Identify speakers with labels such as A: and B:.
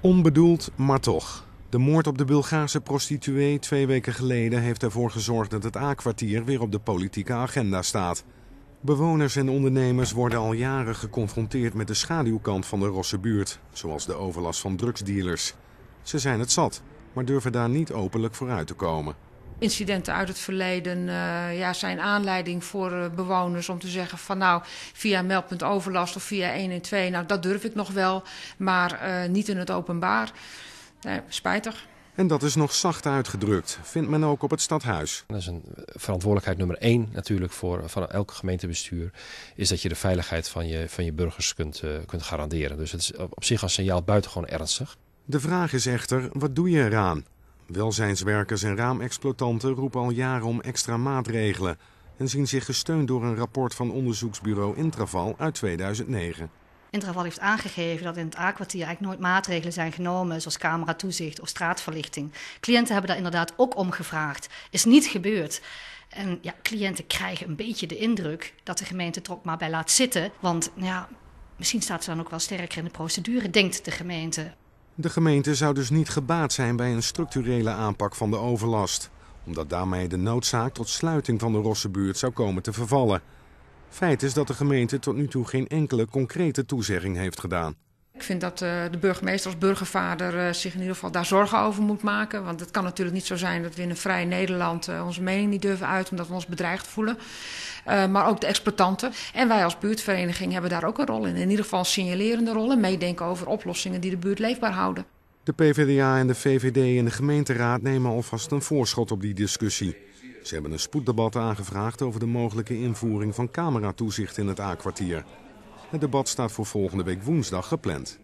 A: Onbedoeld, maar toch. De moord op de Bulgaarse prostituee twee weken geleden heeft ervoor gezorgd dat het A-kwartier weer op de politieke agenda staat. Bewoners en ondernemers worden al jaren geconfronteerd met de schaduwkant van de Rosse buurt, zoals de overlast van drugsdealers. Ze zijn het zat, maar durven daar niet openlijk vooruit te komen
B: incidenten uit het verleden eh, ja, zijn aanleiding voor eh, bewoners om te zeggen van nou via meldpunt overlast of via 112, nou dat durf ik nog wel, maar eh, niet in het openbaar. Nee, spijtig.
A: En dat is nog zacht uitgedrukt, vindt men ook op het stadhuis. Dat is een verantwoordelijkheid nummer één natuurlijk voor van elk gemeentebestuur. Is dat je de veiligheid van je, van je burgers kunt, kunt garanderen. Dus het is op zich als signaal buitengewoon ernstig. De vraag is echter, wat doe je eraan? Welzijnswerkers en raamexploitanten roepen al jaren om extra maatregelen... en zien zich gesteund door een rapport van onderzoeksbureau Intraval uit 2009.
C: Intraval heeft aangegeven dat in het a eigenlijk nooit maatregelen zijn genomen, zoals cameratoezicht of straatverlichting. Cliënten hebben daar inderdaad ook om gevraagd. Is niet gebeurd. En ja, cliënten krijgen een beetje de indruk dat de gemeente er ook maar bij laat zitten. Want ja, misschien staat ze dan ook wel sterker in de procedure, denkt de gemeente.
A: De gemeente zou dus niet gebaat zijn bij een structurele aanpak van de overlast, omdat daarmee de noodzaak tot sluiting van de Rossenbuurt zou komen te vervallen. Feit is dat de gemeente tot nu toe geen enkele concrete toezegging heeft gedaan.
B: Ik vind dat eh, de burgemeester als burgervader eh, zich in ieder geval daar zorgen over moet maken. Want het kan natuurlijk niet zo zijn dat we in een vrij Nederland eh, onze mening niet durven uit omdat we ons bedreigd voelen. maar ook de exploitanten. En wij als buurtvereniging hebben daar ook een rol in. In ieder geval een signalerende rol en meedenken over oplossingen die de buurt leefbaar houden.
A: De PvdA en de VVD in de gemeenteraad nemen alvast een voorschot op die discussie. Ze hebben een spoeddebat aangevraagd over de mogelijke invoering van cameratoezicht in het A-kwartier. Het debat staat voor volgende week woensdag gepland.